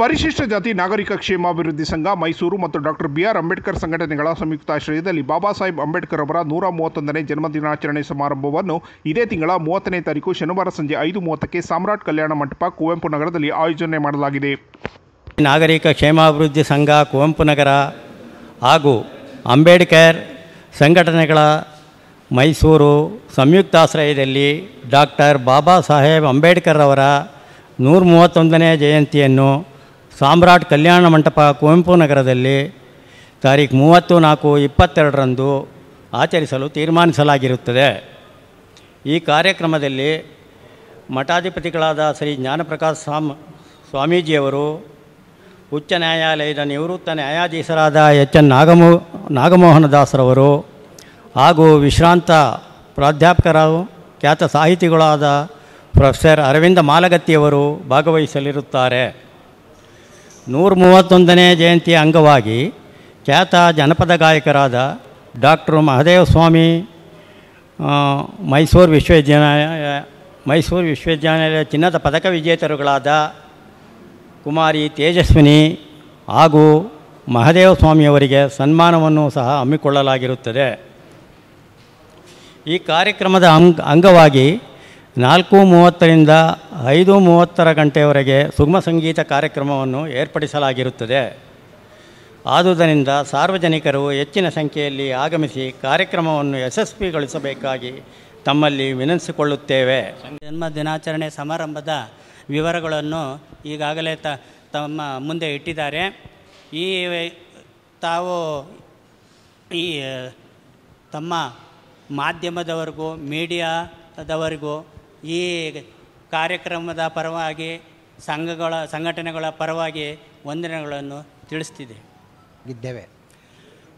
ಪರಿಶಿಷ್ಟ ಜಾತಿ ನಾಗರಿಕ ಕ್ಷೇಮಾಭಿವೃದ್ಧಿ ಸಂಘ ಮೈಸೂರು ಮತ್ತು ಡಾಕ್ಟರ್ ಬಿ ಆರ್ ಅಂಬೇಡ್ಕರ್ ಸಂಘಟನೆಗಳ ಸಂಯುಕ್ತ ಆಶ್ರಯದಲ್ಲಿ ಬಾಬಾ ಸಾಹೇಬ್ ಅಂಬೇಡ್ಕರ್ ಅವರ ನೂರ ಮೂವತ್ತೊಂದನೇ ಜನ್ಮದಿನಾಚರಣೆ ಸಮಾರಂಭವನ್ನು ಇದೇ ತಿಂಗಳ ಮೂವತ್ತನೇ ತಾರೀಕು ಶನಿವಾರ ಸಂಜೆ ಐದು ಮೂವತ್ತಕ್ಕೆ ಸಾಮ್ರಾಟ್ ಕಲ್ಯಾಣ ಮಂಟಪ ಕುವೆಂಪು ನಗರದಲ್ಲಿ ಆಯೋಜನೆ ಮಾಡಲಾಗಿದೆ ನಾಗರಿಕ ಕ್ಷೇಮಾಭಿವೃದ್ಧಿ ಸಂಘ ಕುವೆಂಪು ನಗರ ಹಾಗೂ ಅಂಬೇಡ್ಕರ್ ಸಂಘಟನೆಗಳ ಮೈಸೂರು ಸಂಯುಕ್ತಾಶ್ರಯದಲ್ಲಿ ಡಾಕ್ಟರ್ ಬಾಬಾ ಸಾಹೇಬ್ ಅಂಬೇಡ್ಕರ್ ಅವರ ನೂರ ಮೂವತ್ತೊಂದನೇ ಜಯಂತಿಯನ್ನು ಸಾಮ್ರಾಟ್ ಕಲ್ಯಾಣ ಮಂಟಪ ಕುವೆಂಪು ನಗರದಲ್ಲಿ ತಾರೀಖು ಮೂವತ್ತು ನಾಲ್ಕು ಇಪ್ಪತ್ತೆರಡರಂದು ಆಚರಿಸಲು ತೀರ್ಮಾನಿಸಲಾಗಿರುತ್ತದೆ ಈ ಕಾರ್ಯಕ್ರಮದಲ್ಲಿ ಮಠಾಧಿಪತಿಗಳಾದ ಶ್ರೀ ಜ್ಞಾನಪ್ರಕಾಶ್ ಸ್ವಾಮ್ ಸ್ವಾಮೀಜಿಯವರು ಉಚ್ಚ ನ್ಯಾಯಾಲಯದ ನಿವೃತ್ತ ನ್ಯಾಯಾಧೀಶರಾದ ಎಚ್ ಎನ್ ನಾಗಮೋ ನಾಗಮೋಹನ ದಾಸರವರು ಹಾಗೂ ವಿಶ್ರಾಂತ ಪ್ರಾಧ್ಯಾಪಕರ ಖ್ಯಾತ ಸಾಹಿತಿಗಳಾದ ಪ್ರೊಫೆಸರ್ ಅರವಿಂದ ಮಾಲಗತ್ತಿಯವರು ಭಾಗವಹಿಸಲಿರುತ್ತಾರೆ ನೂರ ಮೂವತ್ತೊಂದನೇ ಜಯಂತಿಯ ಅಂಗವಾಗಿ ಖ್ಯಾತ ಜನಪದ ಗಾಯಕರಾದ ಡಾಕ್ಟರ್ ಮಹದೇವ ಸ್ವಾಮಿ ಮೈಸೂರು ವಿಶ್ವವಿದ್ಯಾಲಯ ಮೈಸೂರು ವಿಶ್ವವಿದ್ಯಾನಿಲಯ ಚಿನ್ನದ ಪದಕ ವಿಜೇತರುಗಳಾದ ಕುಮಾರಿ ತೇಜಸ್ವಿನಿ ಹಾಗೂ ಮಹದೇವ ಸ್ವಾಮಿಯವರಿಗೆ ಸನ್ಮಾನವನ್ನು ಸಹ ಹಮ್ಮಿಕೊಳ್ಳಲಾಗಿರುತ್ತದೆ ಈ ಕಾರ್ಯಕ್ರಮದ ಅಂಗ ಅಂಗವಾಗಿ ನಾಲ್ಕು ಮೂವತ್ತರಿಂದ ಐದು ಮೂವತ್ತರ ಗಂಟೆಯವರೆಗೆ ಸುಗಮ ಸಂಗೀತ ಕಾರ್ಯಕ್ರಮವನ್ನು ಏರ್ಪಡಿಸಲಾಗಿರುತ್ತದೆ ಆದುದರಿಂದ ಸಾರ್ವಜನಿಕರು ಹೆಚ್ಚಿನ ಸಂಖ್ಯೆಯಲ್ಲಿ ಆಗಮಿಸಿ ಕಾರ್ಯಕ್ರಮವನ್ನು ಯಶಸ್ವಿಗೊಳಿಸಬೇಕಾಗಿ ತಮ್ಮಲ್ಲಿ ವಿನಂತಿಸಿಕೊಳ್ಳುತ್ತೇವೆ ಜನ್ಮ ದಿನಾಚರಣೆ ಸಮಾರಂಭದ ವಿವರಗಳನ್ನು ಈಗಾಗಲೇ ತ ತಮ್ಮ ಮುಂದೆ ಇಟ್ಟಿದ್ದಾರೆ ಈ ತಾವು ಈ ತಮ್ಮ ಮಾಧ್ಯಮದವರೆಗೂ ಮೀಡಿಯಾದವರೆಗೂ ಈ ಕಾರ್ಯಕ್ರಮದ ಪರವಾಗಿ ಸಂಘಗಳ ಸಂಘಟನೆಗಳ ಪರವಾಗಿ ವಂದನೆಗಳನ್ನು ತಿಳಿಸ್ತಿದೆ ಇದ್ದೇವೆ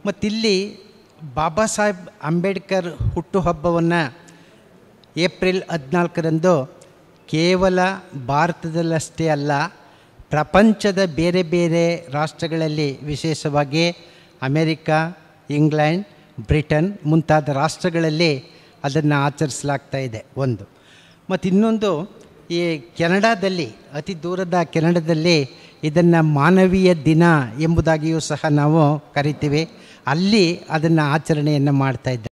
ಮತ್ತಿಲ್ಲಿ ಬಾಬಾ ಸಾಹೇಬ್ ಅಂಬೇಡ್ಕರ್ ಹುಟ್ಟುಹಬ್ಬವನ್ನು ಏಪ್ರಿಲ್ ಹದಿನಾಲ್ಕರಂದು ಕೇವಲ ಭಾರತದಲ್ಲಷ್ಟೇ ಅಲ್ಲ ಪ್ರಪಂಚದ ಬೇರೆ ಬೇರೆ ರಾಷ್ಟ್ರಗಳಲ್ಲಿ ವಿಶೇಷವಾಗಿ ಅಮೇರಿಕಾ ಇಂಗ್ಲೆಂಡ್ ಬ್ರಿಟನ್ ಮುಂತಾದ ರಾಷ್ಟ್ರಗಳಲ್ಲಿ ಅದನ್ನು ಆಚರಿಸಲಾಗ್ತಾ ಇದೆ ಒಂದು ಮತ್ತು ಇನ್ನೊಂದು ಈ ಕೆನಡಾದಲ್ಲಿ ಅತಿ ದೂರದ ಕೆನಡಾದಲ್ಲಿ ಇದನ್ನು ಮಾನವೀಯ ದಿನ ಎಂಬುದಾಗಿಯೂ ಸಹ ನಾವು ಕರಿತೀವಿ ಅಲ್ಲಿ ಅದನ್ನು ಆಚರಣೆಯನ್ನು ಮಾಡ್ತಾ ಇದ್ದೆ